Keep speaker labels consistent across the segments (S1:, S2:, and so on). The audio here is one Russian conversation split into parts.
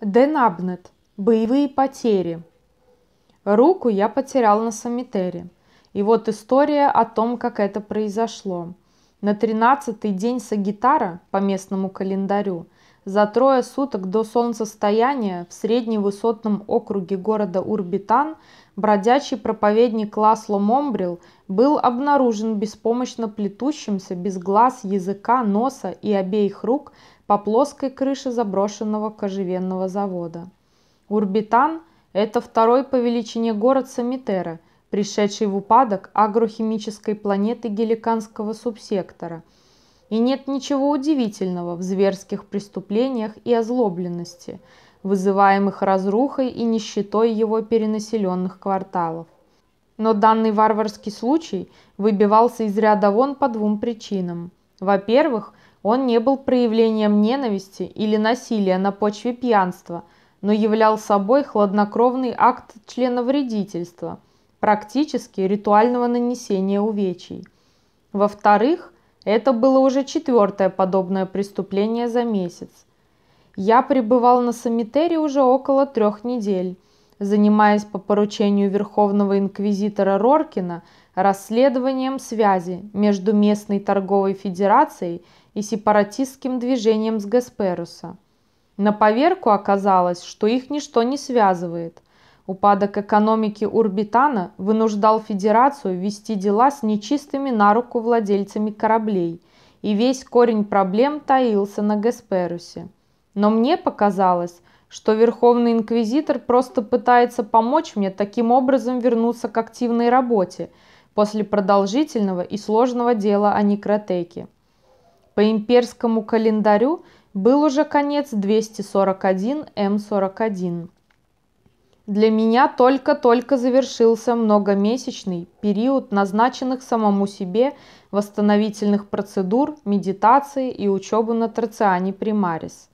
S1: Денабнет. Боевые потери. Руку я потерял на Самитере. И вот история о том, как это произошло. На тринадцатый день Сагитара по местному календарю за трое суток до солнцестояния в средневысотном округе города Урбитан бродячий проповедник Ласло Момбрил был обнаружен беспомощно плетущимся без глаз, языка, носа и обеих рук по плоской крыше заброшенного кожевенного завода. Урбитан – это второй по величине город Самитера, пришедший в упадок агрохимической планеты геликанского субсектора. И нет ничего удивительного в зверских преступлениях и озлобленности, вызываемых разрухой и нищетой его перенаселенных кварталов. Но данный варварский случай выбивался из ряда вон по двум причинам. Во-первых, он не был проявлением ненависти или насилия на почве пьянства, но являл собой хладнокровный акт членовредительства, практически ритуального нанесения увечий. Во-вторых, это было уже четвертое подобное преступление за месяц. Я пребывал на Самитере уже около трех недель, занимаясь по поручению Верховного Инквизитора Роркина расследованием связи между местной торговой федерацией и сепаратистским движением с Гесперуса. На поверку оказалось, что их ничто не связывает. Упадок экономики Урбитана вынуждал Федерацию вести дела с нечистыми на руку владельцами кораблей, и весь корень проблем таился на Гесперусе. Но мне показалось, что Верховный Инквизитор просто пытается помочь мне таким образом вернуться к активной работе после продолжительного и сложного дела о некротеке. По имперскому календарю был уже конец 241 М41. Эм Для меня только-только завершился многомесячный период назначенных самому себе восстановительных процедур, медитации и учебы на Трациане Примарис.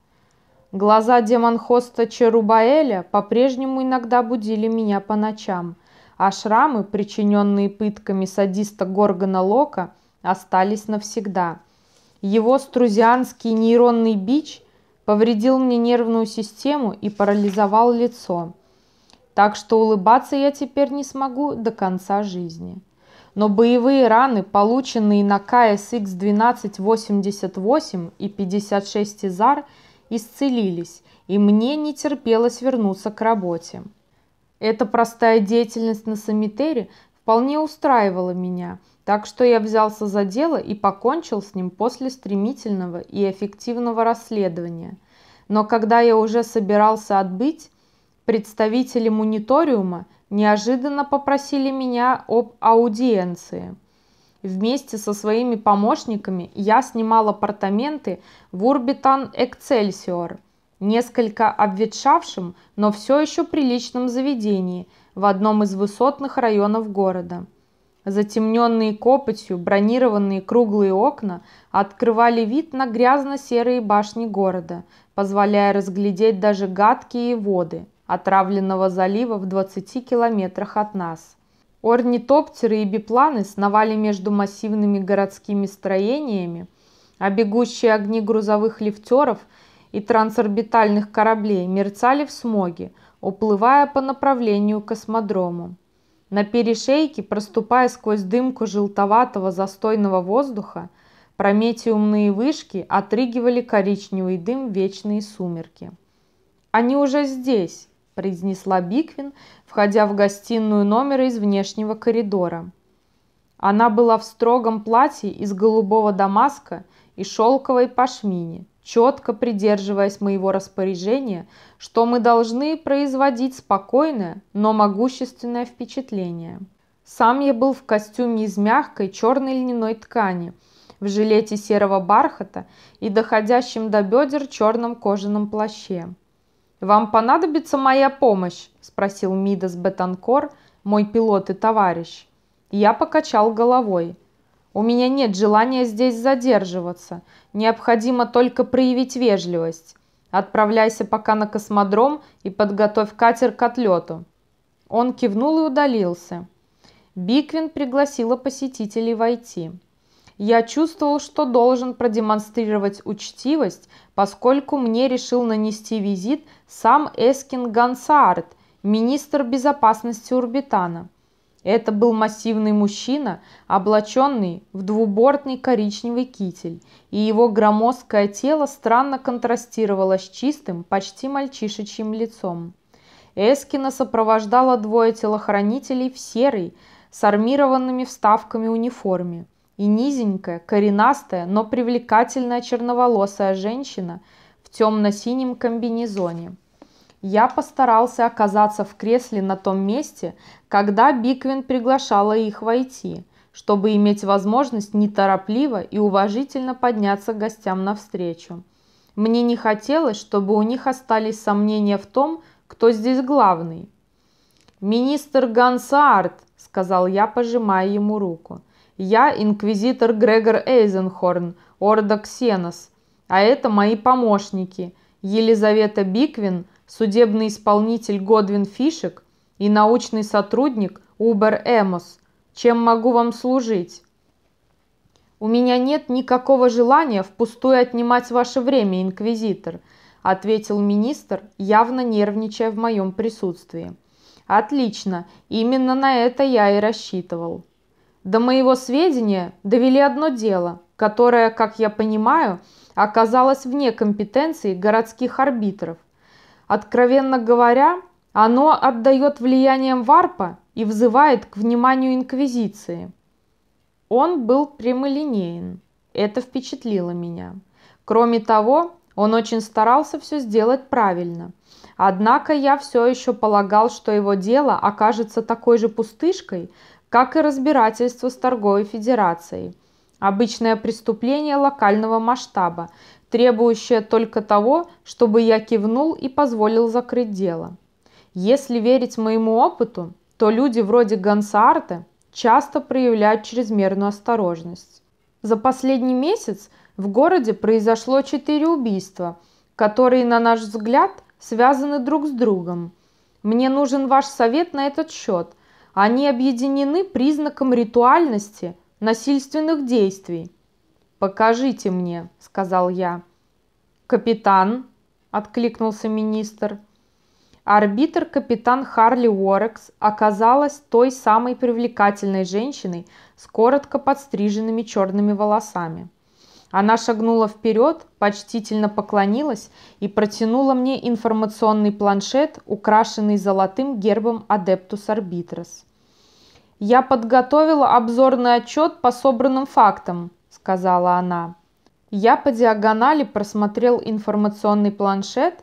S1: Глаза демонхоста Черубаэля по-прежнему иногда будили меня по ночам, а шрамы, причиненные пытками садиста Горгона Лока, остались навсегда – его струзианский нейронный бич повредил мне нервную систему и парализовал лицо. Так что улыбаться я теперь не смогу до конца жизни. Но боевые раны, полученные на ксх 1288 и 56 Изар, исцелились, и мне не терпелось вернуться к работе. Эта простая деятельность на Самитере вполне устраивала меня – так что я взялся за дело и покончил с ним после стремительного и эффективного расследования. Но когда я уже собирался отбыть, представители мониториума неожиданно попросили меня об аудиенции. Вместе со своими помощниками я снимал апартаменты в Урбитан Эксельсиор, несколько обветшавшем, но все еще приличном заведении в одном из высотных районов города – Затемненные копотью бронированные круглые окна открывали вид на грязно-серые башни города, позволяя разглядеть даже гадкие воды отравленного залива в 20 километрах от нас. Орнитоптеры и бипланы сновали между массивными городскими строениями, а бегущие огни грузовых лифтеров и трансорбитальных кораблей мерцали в смоге, уплывая по направлению к космодрому. На перешейке, проступая сквозь дымку желтоватого застойного воздуха, прометиумные вышки отрыгивали коричневый дым вечные сумерки. «Они уже здесь!» – произнесла Биквин, входя в гостиную номера из внешнего коридора. Она была в строгом платье из голубого дамаска и шелковой пашмине четко придерживаясь моего распоряжения, что мы должны производить спокойное, но могущественное впечатление. Сам я был в костюме из мягкой черной льняной ткани, в жилете серого бархата и доходящем до бедер черном кожаном плаще. «Вам понадобится моя помощь?» – спросил Мидас Бетанкор, мой пилот и товарищ. Я покачал головой. У меня нет желания здесь задерживаться. Необходимо только проявить вежливость. Отправляйся пока на космодром и подготовь катер к отлету». Он кивнул и удалился. Биквин пригласила посетителей войти. Я чувствовал, что должен продемонстрировать учтивость, поскольку мне решил нанести визит сам Эскин Гансаарт, министр безопасности Урбитана. Это был массивный мужчина, облаченный в двубортный коричневый китель, и его громоздкое тело странно контрастировало с чистым, почти мальчишечьим лицом. Эскина сопровождала двое телохранителей в серой, с армированными вставками униформе, и низенькая, коренастая, но привлекательная черноволосая женщина в темно-синем комбинезоне – я постарался оказаться в кресле на том месте, когда Биквин приглашала их войти, чтобы иметь возможность неторопливо и уважительно подняться к гостям навстречу. Мне не хотелось, чтобы у них остались сомнения в том, кто здесь главный. «Министр Гансаарт», – сказал я, пожимая ему руку. «Я инквизитор Грегор Эйзенхорн, Орда Ксенос, а это мои помощники, Елизавета Биквин – судебный исполнитель Годвин Фишек и научный сотрудник Убер Эмос. Чем могу вам служить? У меня нет никакого желания впустую отнимать ваше время, инквизитор, ответил министр, явно нервничая в моем присутствии. Отлично, именно на это я и рассчитывал. До моего сведения довели одно дело, которое, как я понимаю, оказалось вне компетенции городских арбитров. Откровенно говоря, оно отдает влиянием варпа и взывает к вниманию инквизиции. Он был прямолинеен. Это впечатлило меня. Кроме того, он очень старался все сделать правильно. Однако я все еще полагал, что его дело окажется такой же пустышкой, как и разбирательство с торговой федерацией. Обычное преступление локального масштаба, требующая только того, чтобы я кивнул и позволил закрыть дело. Если верить моему опыту, то люди вроде Гансарта часто проявляют чрезмерную осторожность. За последний месяц в городе произошло четыре убийства, которые, на наш взгляд, связаны друг с другом. Мне нужен ваш совет на этот счет. Они объединены признаком ритуальности насильственных действий – «Покажите мне», — сказал я. «Капитан», — откликнулся министр. Арбитр капитан Харли Уорекс оказалась той самой привлекательной женщиной с коротко подстриженными черными волосами. Она шагнула вперед, почтительно поклонилась и протянула мне информационный планшет, украшенный золотым гербом Адептус Арбитрес. Я подготовила обзорный отчет по собранным фактам, сказала она. Я по диагонали просмотрел информационный планшет,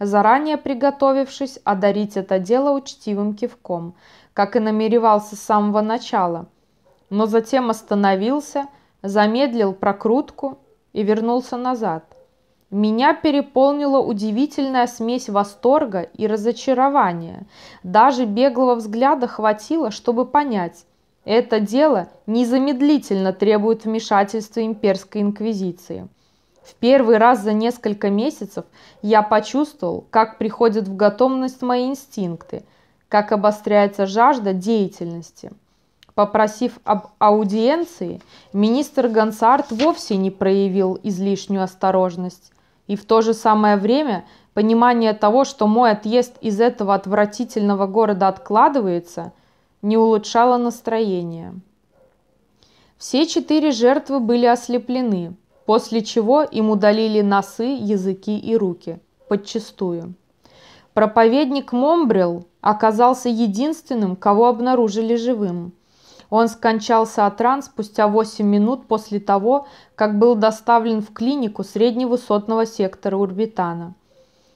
S1: заранее приготовившись одарить это дело учтивым кивком, как и намеревался с самого начала. Но затем остановился, замедлил прокрутку и вернулся назад. Меня переполнила удивительная смесь восторга и разочарования. Даже беглого взгляда хватило, чтобы понять, это дело незамедлительно требует вмешательства имперской инквизиции. В первый раз за несколько месяцев я почувствовал, как приходят в готовность мои инстинкты, как обостряется жажда деятельности. Попросив об аудиенции, министр Гонсарт вовсе не проявил излишнюю осторожность. И в то же самое время понимание того, что мой отъезд из этого отвратительного города откладывается, не улучшало настроение. Все четыре жертвы были ослеплены, после чего им удалили носы, языки и руки, подчистую. Проповедник Момбрил оказался единственным, кого обнаружили живым. Он скончался от ран спустя 8 минут после того, как был доставлен в клинику средневысотного сектора Урбитана.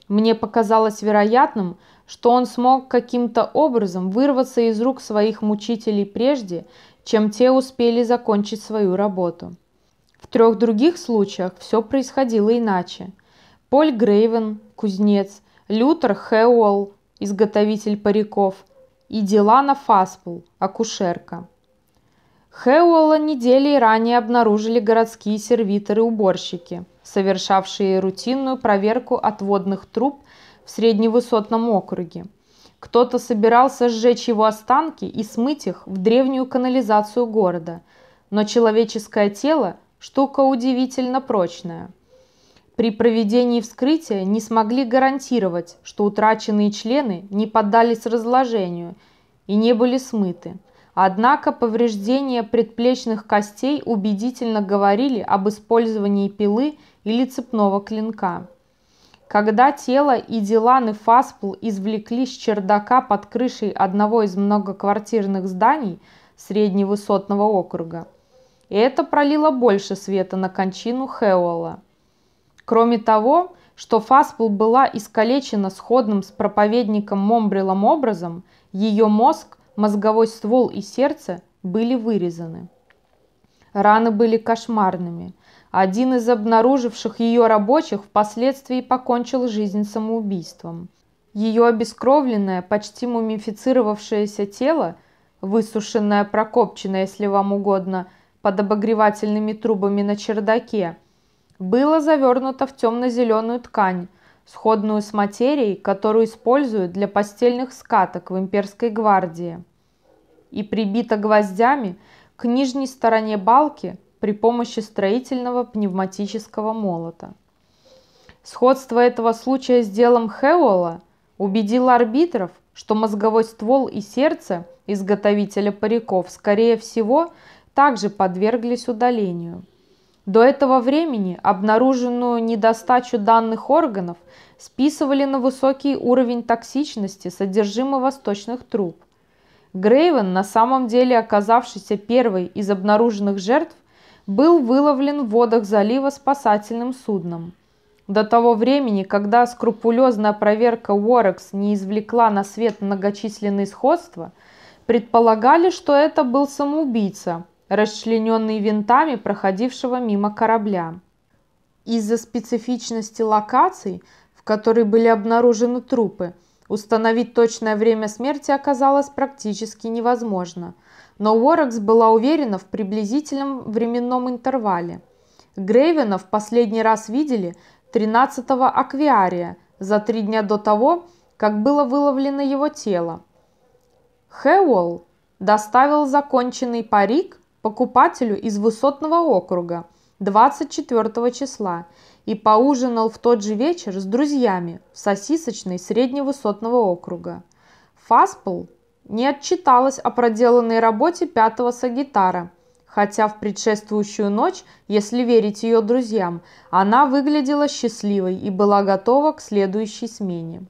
S1: Мне показалось вероятным, что он смог каким-то образом вырваться из рук своих мучителей прежде, чем те успели закончить свою работу. В трех других случаях все происходило иначе. Поль Грейвен, кузнец, Лютер Хэуэлл, изготовитель париков, и Дилана Фаспл, акушерка. Хеуэлла недели ранее обнаружили городские сервиторы-уборщики, совершавшие рутинную проверку отводных труб в средневысотном округе. Кто-то собирался сжечь его останки и смыть их в древнюю канализацию города, но человеческое тело – штука удивительно прочная. При проведении вскрытия не смогли гарантировать, что утраченные члены не поддались разложению и не были смыты. Однако повреждения предплечных костей убедительно говорили об использовании пилы или цепного клинка. Когда тело и Дилан Фаспл извлекли с чердака под крышей одного из многоквартирных зданий средневысотного округа, и это пролило больше света на кончину Хеуэлла. Кроме того, что Фаспл была искалечена сходным с проповедником Момбрилом образом, ее мозг, мозговой ствол и сердце были вырезаны. Раны были кошмарными, один из обнаруживших ее рабочих впоследствии покончил жизнь самоубийством. Ее обескровленное, почти мумифицировавшееся тело, высушенное, прокопченное, если вам угодно, под обогревательными трубами на чердаке, было завернуто в темно-зеленую ткань, сходную с материей, которую используют для постельных скаток в имперской гвардии, и прибито гвоздями к нижней стороне балки – при помощи строительного пневматического молота. Сходство этого случая с делом Хеуэлла убедило арбитров, что мозговой ствол и сердце изготовителя париков, скорее всего, также подверглись удалению. До этого времени обнаруженную недостачу данных органов списывали на высокий уровень токсичности содержимого восточных труб. Грейвен, на самом деле оказавшийся первой из обнаруженных жертв, был выловлен в водах залива спасательным судном. До того времени, когда скрупулезная проверка Уорекс не извлекла на свет многочисленные сходства, предполагали, что это был самоубийца, расчлененный винтами проходившего мимо корабля. Из-за специфичности локаций, в которой были обнаружены трупы, установить точное время смерти оказалось практически невозможно – но Уоррекс была уверена в приблизительном временном интервале. Грейвена в последний раз видели 13-го аквиария за три дня до того, как было выловлено его тело. Хэуэлл доставил законченный парик покупателю из высотного округа 24 числа и поужинал в тот же вечер с друзьями в сосисочной средневысотного округа. Фаспл не отчиталась о проделанной работе пятого Сагитара, хотя в предшествующую ночь, если верить ее друзьям, она выглядела счастливой и была готова к следующей смене.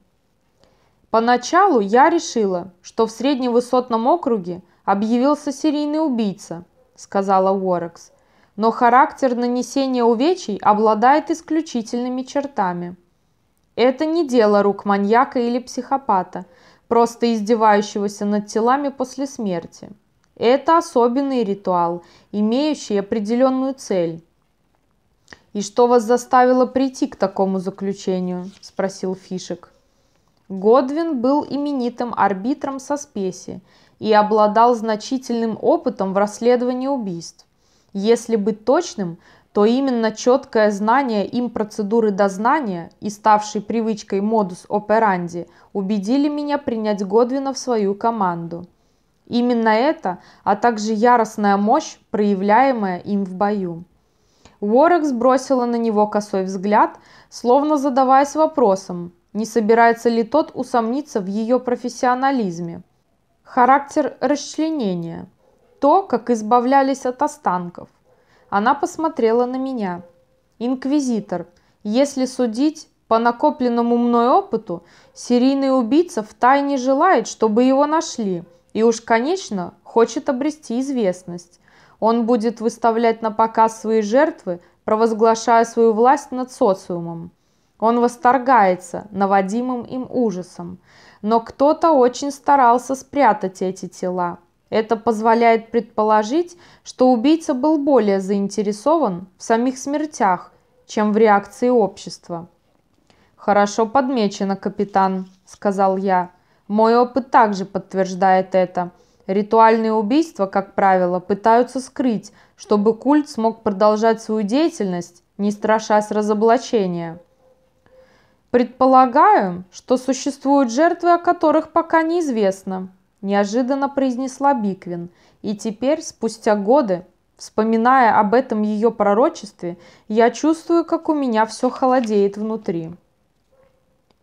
S1: Поначалу я решила, что в средневысотном округе объявился серийный убийца, сказала Уорекс, но характер нанесения увечий обладает исключительными чертами. Это не дело рук маньяка или психопата – просто издевающегося над телами после смерти. Это особенный ритуал, имеющий определенную цель. «И что вас заставило прийти к такому заключению?» – спросил Фишек. Годвин был именитым арбитром со спеси и обладал значительным опытом в расследовании убийств. Если быть точным, то именно четкое знание им процедуры дознания и ставшей привычкой модус операнди убедили меня принять Годвина в свою команду. Именно это, а также яростная мощь, проявляемая им в бою. Уоррекс бросила на него косой взгляд, словно задаваясь вопросом, не собирается ли тот усомниться в ее профессионализме. Характер расчленения. То, как избавлялись от останков – она посмотрела на меня. «Инквизитор, если судить по накопленному мной опыту, серийный убийца втайне желает, чтобы его нашли, и уж, конечно, хочет обрести известность. Он будет выставлять на показ свои жертвы, провозглашая свою власть над социумом. Он восторгается наводимым им ужасом. Но кто-то очень старался спрятать эти тела – это позволяет предположить, что убийца был более заинтересован в самих смертях, чем в реакции общества. «Хорошо подмечено, капитан», – сказал я. «Мой опыт также подтверждает это. Ритуальные убийства, как правило, пытаются скрыть, чтобы культ смог продолжать свою деятельность, не страшась разоблачения». Предполагаю, что существуют жертвы, о которых пока неизвестно, неожиданно произнесла Биквин, и теперь, спустя годы, вспоминая об этом ее пророчестве, я чувствую, как у меня все холодеет внутри.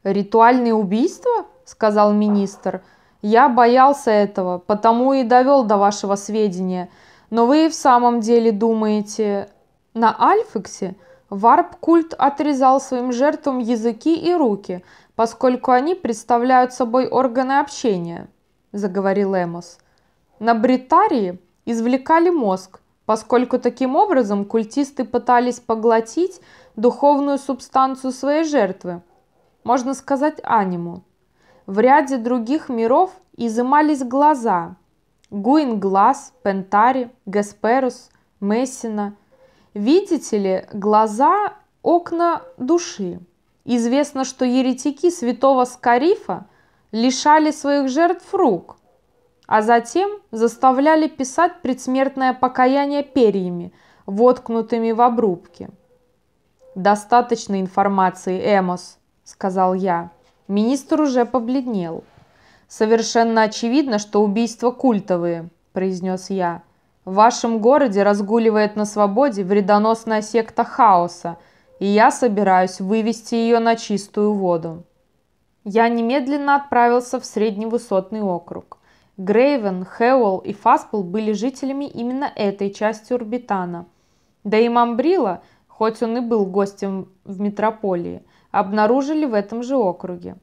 S1: «Ритуальные убийства?» – сказал министр. «Я боялся этого, потому и довел до вашего сведения. Но вы и в самом деле думаете...» На Альфексе варп-культ отрезал своим жертвам языки и руки, поскольку они представляют собой органы общения – заговорил Эмос. На Бритарии извлекали мозг, поскольку таким образом культисты пытались поглотить духовную субстанцию своей жертвы, можно сказать аниму. В ряде других миров изымались глаза – Гуинглаз, Пентари, Гасперус, Мессина. Видите ли, глаза – окна души. Известно, что еретики святого Скарифа – лишали своих жертв рук, а затем заставляли писать предсмертное покаяние перьями, воткнутыми в обрубки. «Достаточно информации, Эмос», – сказал я. Министр уже побледнел. «Совершенно очевидно, что убийства культовые», – произнес я. «В вашем городе разгуливает на свободе вредоносная секта хаоса, и я собираюсь вывести ее на чистую воду». Я немедленно отправился в средневысотный округ. Грейвен, Хеуэлл и Фаспл были жителями именно этой части Урбитана. Да и Мамбрила, хоть он и был гостем в метрополии, обнаружили в этом же округе.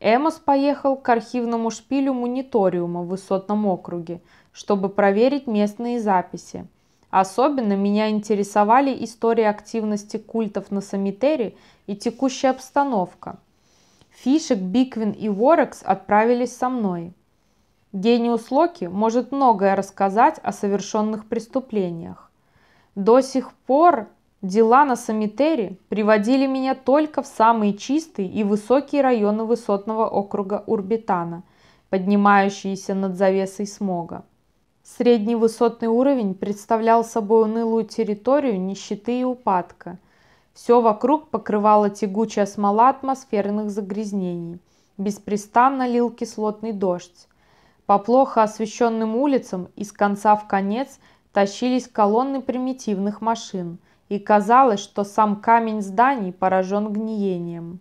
S1: Эмос поехал к архивному шпилю мониториума в высотном округе, чтобы проверить местные записи. Особенно меня интересовали истории активности культов на Самитере и текущая обстановка – Фишек, Биквин и Ворекс отправились со мной. Гениус Локи может многое рассказать о совершенных преступлениях. До сих пор дела на Самитере приводили меня только в самые чистые и высокие районы высотного округа Урбитана, поднимающиеся над завесой смога. Средний высотный уровень представлял собой унылую территорию нищеты и упадка – все вокруг покрывала тягучая смола атмосферных загрязнений. Беспрестанно лил кислотный дождь. По плохо освещенным улицам из конца в конец тащились колонны примитивных машин, и казалось, что сам камень зданий поражен гниением.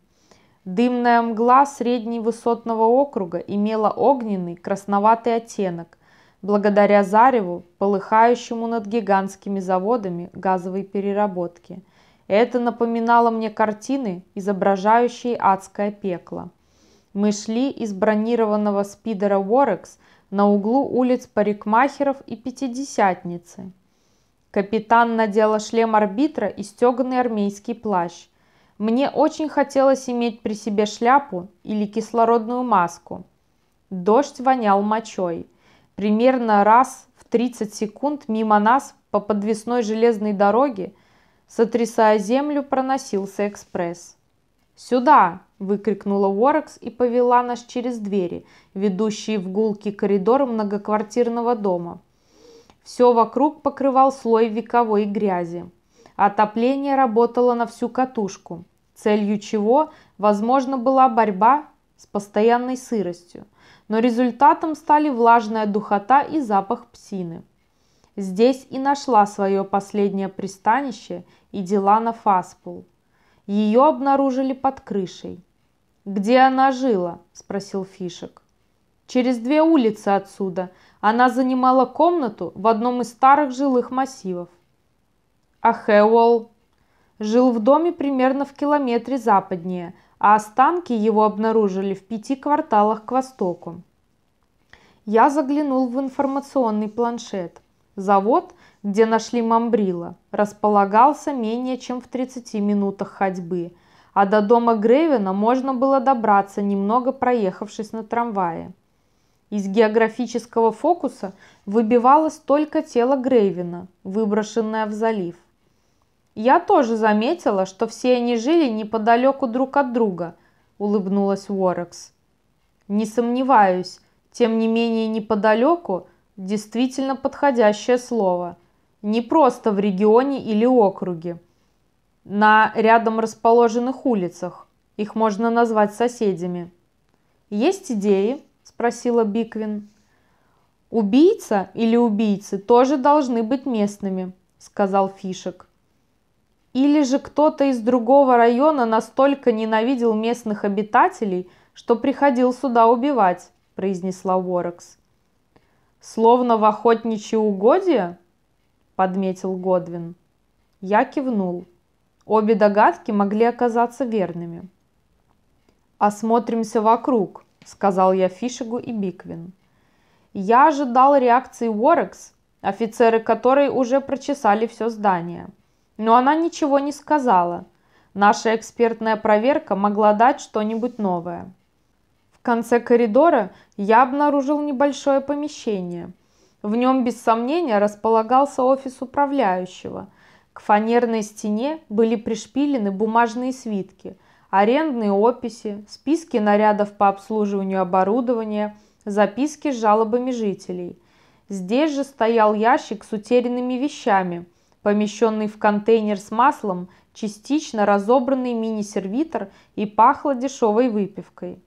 S1: Дымная мгла средней высотного округа имела огненный красноватый оттенок, благодаря зареву, полыхающему над гигантскими заводами газовой переработки – это напоминало мне картины, изображающие адское пекло. Мы шли из бронированного спидера Уорекс на углу улиц Парикмахеров и Пятидесятницы. Капитан надела шлем арбитра и стеганый армейский плащ. Мне очень хотелось иметь при себе шляпу или кислородную маску. Дождь вонял мочой. Примерно раз в 30 секунд мимо нас по подвесной железной дороге – Сотрясая землю, проносился экспресс. «Сюда!» – выкрикнула Уоррекс и повела нас через двери, ведущие в гулкий коридор многоквартирного дома. Все вокруг покрывал слой вековой грязи. Отопление работало на всю катушку, целью чего, возможно, была борьба с постоянной сыростью, но результатом стали влажная духота и запах псины. Здесь и нашла свое последнее пристанище и дела на Фаспул. Ее обнаружили под крышей. «Где она жила?» – спросил Фишек. «Через две улицы отсюда. Она занимала комнату в одном из старых жилых массивов». «А Хэуэлл?» «Жил в доме примерно в километре западнее, а останки его обнаружили в пяти кварталах к востоку». Я заглянул в информационный планшет. Завод, где нашли Мамбрила, располагался менее чем в 30 минутах ходьбы, а до дома Гревина можно было добраться, немного проехавшись на трамвае. Из географического фокуса выбивалось только тело Грейвина, выброшенное в залив. «Я тоже заметила, что все они жили неподалеку друг от друга», – улыбнулась Уоррекс. «Не сомневаюсь, тем не менее неподалеку – Действительно подходящее слово. Не просто в регионе или округе. На рядом расположенных улицах. Их можно назвать соседями. «Есть идеи?» – спросила Биквин. «Убийца или убийцы тоже должны быть местными», – сказал Фишек. «Или же кто-то из другого района настолько ненавидел местных обитателей, что приходил сюда убивать», – произнесла Ворекс. «Словно в охотничьи угодья?» – подметил Годвин. Я кивнул. Обе догадки могли оказаться верными. «Осмотримся вокруг», – сказал я Фишегу и Биквин. Я ожидал реакции Уорекс, офицеры которой уже прочесали все здание. Но она ничего не сказала. Наша экспертная проверка могла дать что-нибудь новое конце коридора я обнаружил небольшое помещение. В нем, без сомнения, располагался офис управляющего. К фанерной стене были пришпилены бумажные свитки, арендные описи, списки нарядов по обслуживанию оборудования, записки с жалобами жителей. Здесь же стоял ящик с утерянными вещами, помещенный в контейнер с маслом, частично разобранный мини-сервитор и пахло дешевой выпивкой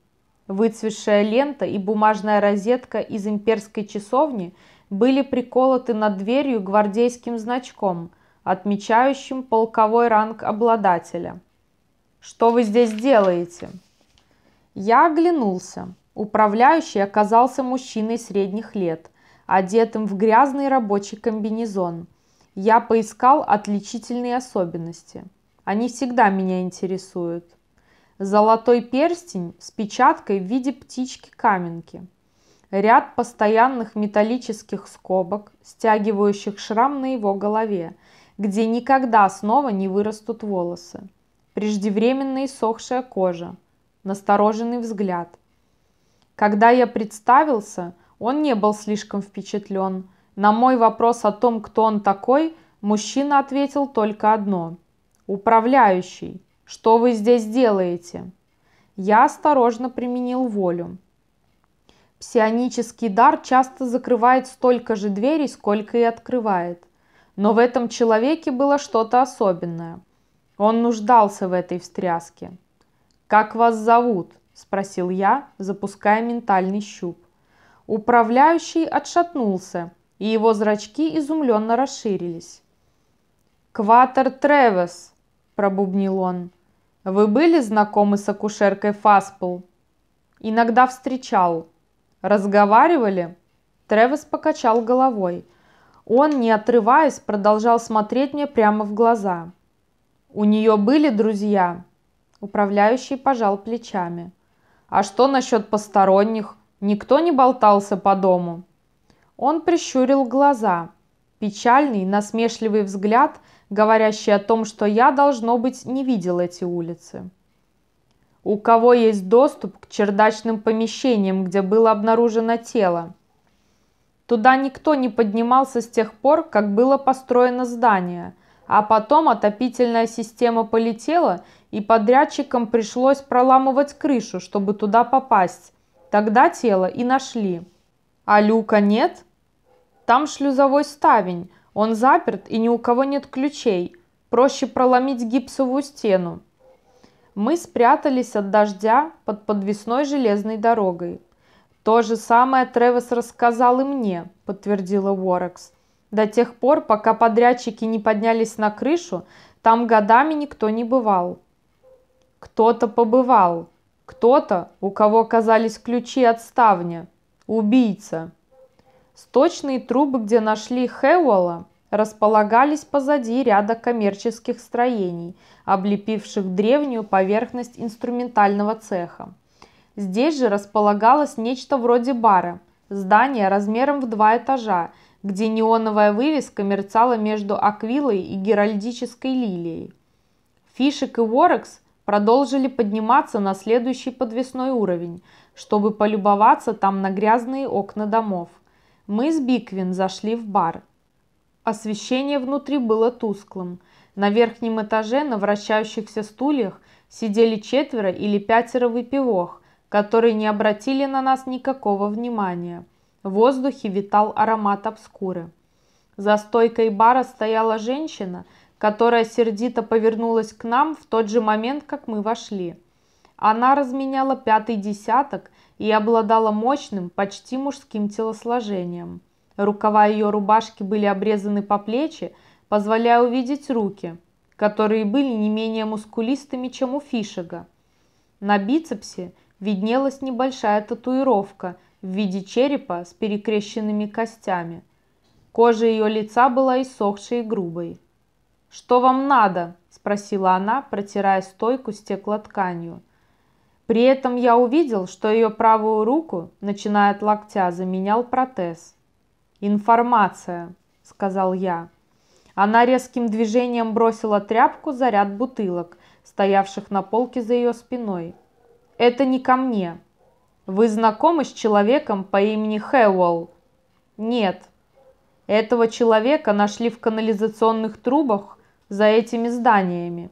S1: выцветшая лента и бумажная розетка из имперской часовни были приколоты над дверью гвардейским значком, отмечающим полковой ранг обладателя. «Что вы здесь делаете?» Я оглянулся. Управляющий оказался мужчиной средних лет, одетым в грязный рабочий комбинезон. Я поискал отличительные особенности. Они всегда меня интересуют золотой перстень с печаткой в виде птички-каменки, ряд постоянных металлических скобок, стягивающих шрам на его голове, где никогда снова не вырастут волосы, преждевременно иссохшая кожа, настороженный взгляд. Когда я представился, он не был слишком впечатлен. На мой вопрос о том, кто он такой, мужчина ответил только одно – управляющий – «Что вы здесь делаете?» Я осторожно применил волю. Псионический дар часто закрывает столько же дверей, сколько и открывает. Но в этом человеке было что-то особенное. Он нуждался в этой встряске. «Как вас зовут?» – спросил я, запуская ментальный щуп. Управляющий отшатнулся, и его зрачки изумленно расширились. «Кватер Тревес!» – пробубнил он. Вы были знакомы с акушеркой Фаспл? Иногда встречал. Разговаривали? Тревис покачал головой. Он, не отрываясь, продолжал смотреть мне прямо в глаза. У нее были друзья? Управляющий пожал плечами. А что насчет посторонних? Никто не болтался по дому? Он прищурил глаза. Печальный, насмешливый взгляд – говорящий о том, что я, должно быть, не видел эти улицы. У кого есть доступ к чердачным помещениям, где было обнаружено тело? Туда никто не поднимался с тех пор, как было построено здание, а потом отопительная система полетела, и подрядчикам пришлось проламывать крышу, чтобы туда попасть. Тогда тело и нашли. А люка нет? Там шлюзовой ставень, он заперт, и ни у кого нет ключей. Проще проломить гипсовую стену. Мы спрятались от дождя под подвесной железной дорогой. То же самое Тревис рассказал и мне, подтвердила Уорекс. До тех пор, пока подрядчики не поднялись на крышу, там годами никто не бывал. Кто-то побывал. Кто-то, у кого оказались ключи от ставня. Убийца. Сточные трубы, где нашли Хеуэлла, располагались позади ряда коммерческих строений, облепивших древнюю поверхность инструментального цеха. Здесь же располагалось нечто вроде бара, здание размером в два этажа, где неоновая вывеска мерцала между аквилой и геральдической лилией. Фишек и Ворекс продолжили подниматься на следующий подвесной уровень, чтобы полюбоваться там на грязные окна домов – мы с Биквин зашли в бар. Освещение внутри было тусклым. На верхнем этаже на вращающихся стульях сидели четверо или пятеро выпивох, которые не обратили на нас никакого внимания. В воздухе витал аромат обскуры. За стойкой бара стояла женщина, которая сердито повернулась к нам в тот же момент, как мы вошли. Она разменяла пятый десяток и обладала мощным, почти мужским телосложением. Рукава ее рубашки были обрезаны по плечи, позволяя увидеть руки, которые были не менее мускулистыми, чем у Фишега. На бицепсе виднелась небольшая татуировка в виде черепа с перекрещенными костями. Кожа ее лица была иссохшей и грубой. «Что вам надо?» – спросила она, протирая стойку стеклотканью. При этом я увидел, что ее правую руку, начиная от локтя, заменял протез. «Информация», — сказал я. Она резким движением бросила тряпку за ряд бутылок, стоявших на полке за ее спиной. «Это не ко мне. Вы знакомы с человеком по имени Хэуэлл?» «Нет. Этого человека нашли в канализационных трубах за этими зданиями».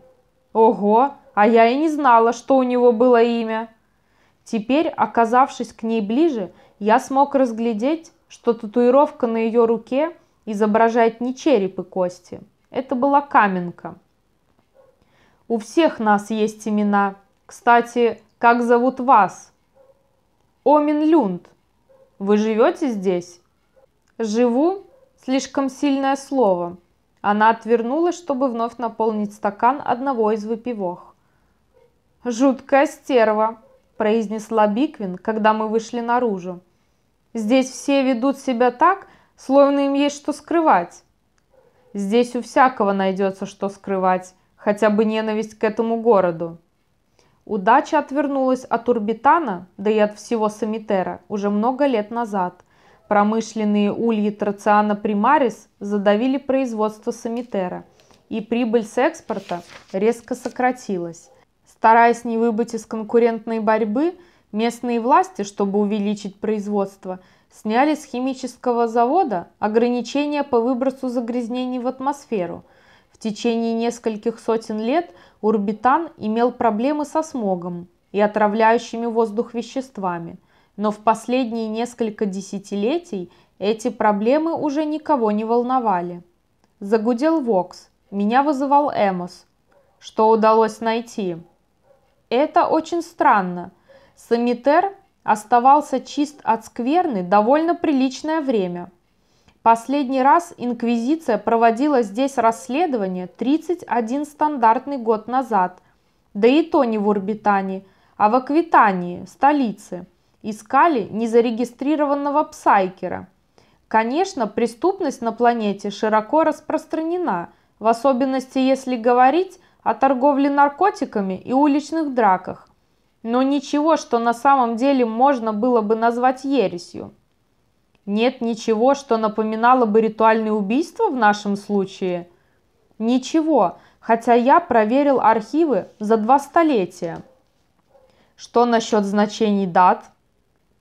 S1: «Ого! а я и не знала, что у него было имя. Теперь, оказавшись к ней ближе, я смог разглядеть, что татуировка на ее руке изображает не череп и кости. Это была каменка. У всех нас есть имена. Кстати, как зовут вас? Омин Люнд. Вы живете здесь? Живу? Слишком сильное слово. Она отвернулась, чтобы вновь наполнить стакан одного из выпивок. «Жуткая стерва», – произнесла Биквин, когда мы вышли наружу. «Здесь все ведут себя так, словно им есть что скрывать». «Здесь у всякого найдется что скрывать, хотя бы ненависть к этому городу». Удача отвернулась от Урбитана, да и от всего Самитера, уже много лет назад. Промышленные ульи Трациана Примарис задавили производство Самитера, и прибыль с экспорта резко сократилась. Стараясь не выбыть из конкурентной борьбы, местные власти, чтобы увеличить производство, сняли с химического завода ограничения по выбросу загрязнений в атмосферу. В течение нескольких сотен лет Урбитан имел проблемы со смогом и отравляющими воздух веществами, но в последние несколько десятилетий эти проблемы уже никого не волновали. Загудел Вокс, меня вызывал Эмос. Что удалось найти? Это очень странно. Самитер оставался чист от скверны довольно приличное время. Последний раз Инквизиция проводила здесь расследование 31 стандартный год назад, да и то не в Урбитании, а в Аквитании, столице. Искали незарегистрированного псайкера. Конечно, преступность на планете широко распространена, в особенности если говорить о торговле наркотиками и уличных драках, но ничего, что на самом деле можно было бы назвать ересью. Нет ничего, что напоминало бы ритуальные убийства в нашем случае. Ничего, хотя я проверил архивы за два столетия. Что насчет значений дат?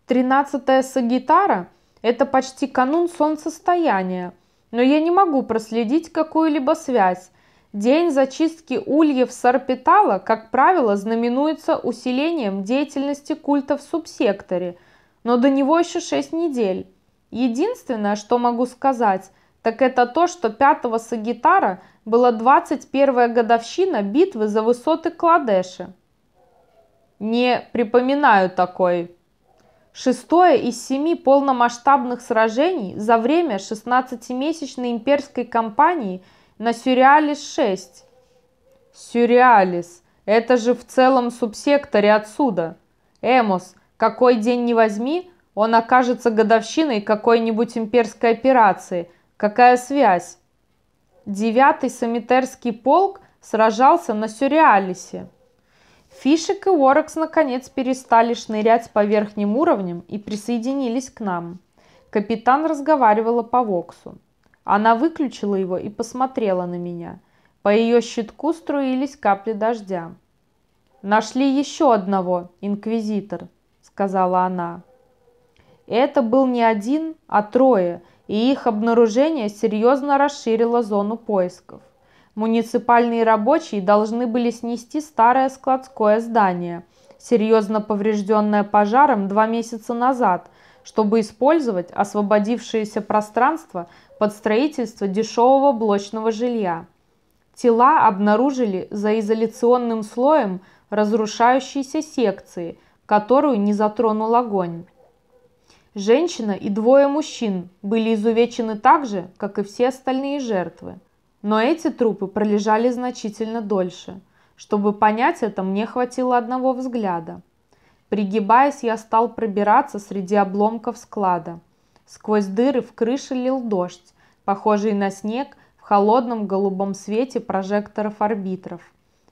S1: Тринадцатая Сагитара – это почти канун солнцестояния, но я не могу проследить какую-либо связь, День зачистки ульев Сарпитала, как правило, знаменуется усилением деятельности культа в субсекторе, но до него еще 6 недель. Единственное, что могу сказать, так это то, что 5 Сагитара была 21-я годовщина битвы за высоты Кладеши. Не припоминаю такой. Шестое из семи полномасштабных сражений за время 16-месячной имперской кампании – на сюрреалис 6. Сюрреалис. Это же в целом субсекторе отсюда. Эмос. Какой день не возьми, он окажется годовщиной какой-нибудь имперской операции. Какая связь? Девятый самитерский полк сражался на сюрреалисе. Фишек и Уоракс наконец перестали шнырять по верхним уровням и присоединились к нам. Капитан разговаривала по Воксу. Она выключила его и посмотрела на меня. По ее щитку струились капли дождя. «Нашли еще одного, инквизитор», — сказала она. Это был не один, а трое, и их обнаружение серьезно расширило зону поисков. Муниципальные рабочие должны были снести старое складское здание, серьезно поврежденное пожаром два месяца назад, чтобы использовать освободившееся пространство под строительство дешевого блочного жилья. Тела обнаружили за изоляционным слоем разрушающейся секции, которую не затронул огонь. Женщина и двое мужчин были изувечены так же, как и все остальные жертвы. Но эти трупы пролежали значительно дольше. Чтобы понять это, мне хватило одного взгляда. Пригибаясь, я стал пробираться среди обломков склада – Сквозь дыры в крыше лил дождь, похожий на снег в холодном голубом свете прожекторов арбитров.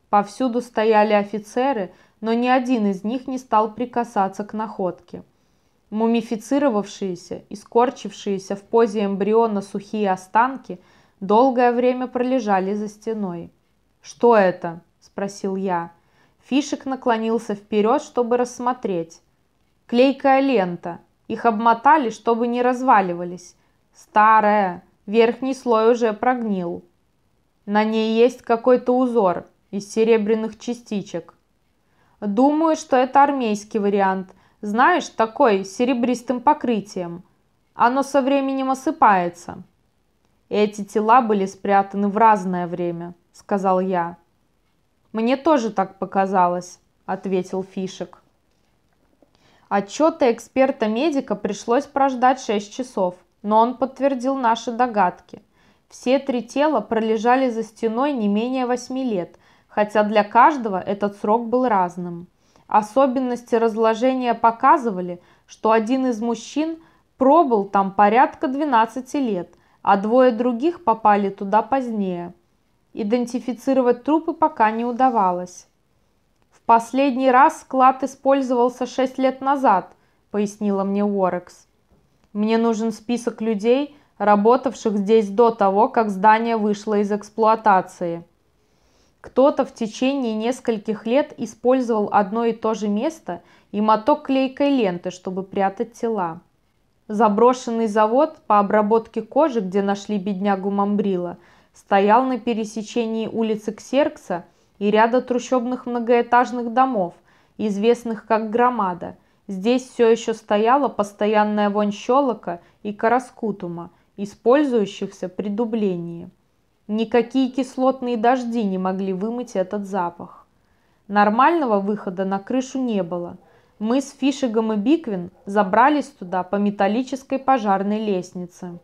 S1: Повсюду стояли офицеры, но ни один из них не стал прикасаться к находке. Мумифицировавшиеся и скорчившиеся в позе эмбриона сухие останки долгое время пролежали за стеной. «Что это?» – спросил я. Фишек наклонился вперед, чтобы рассмотреть. «Клейкая лента», их обмотали, чтобы не разваливались. Старая, верхний слой уже прогнил. На ней есть какой-то узор из серебряных частичек. Думаю, что это армейский вариант. Знаешь, такой, с серебристым покрытием. Оно со временем осыпается. Эти тела были спрятаны в разное время, сказал я. Мне тоже так показалось, ответил Фишек. Отчета эксперта-медика пришлось прождать 6 часов, но он подтвердил наши догадки. Все три тела пролежали за стеной не менее 8 лет, хотя для каждого этот срок был разным. Особенности разложения показывали, что один из мужчин пробыл там порядка 12 лет, а двое других попали туда позднее. Идентифицировать трупы пока не удавалось последний раз склад использовался шесть лет назад», — пояснила мне Уорекс. «Мне нужен список людей, работавших здесь до того, как здание вышло из эксплуатации». Кто-то в течение нескольких лет использовал одно и то же место и моток клейкой ленты, чтобы прятать тела. Заброшенный завод по обработке кожи, где нашли беднягу Мамбрила, стоял на пересечении улицы Ксеркса и ряда трущобных многоэтажных домов, известных как Громада. Здесь все еще стояла постоянная вонь щелока и караскутума, использующихся при дублении. Никакие кислотные дожди не могли вымыть этот запах. Нормального выхода на крышу не было. Мы с Фишигом и Биквин забрались туда по металлической пожарной лестнице.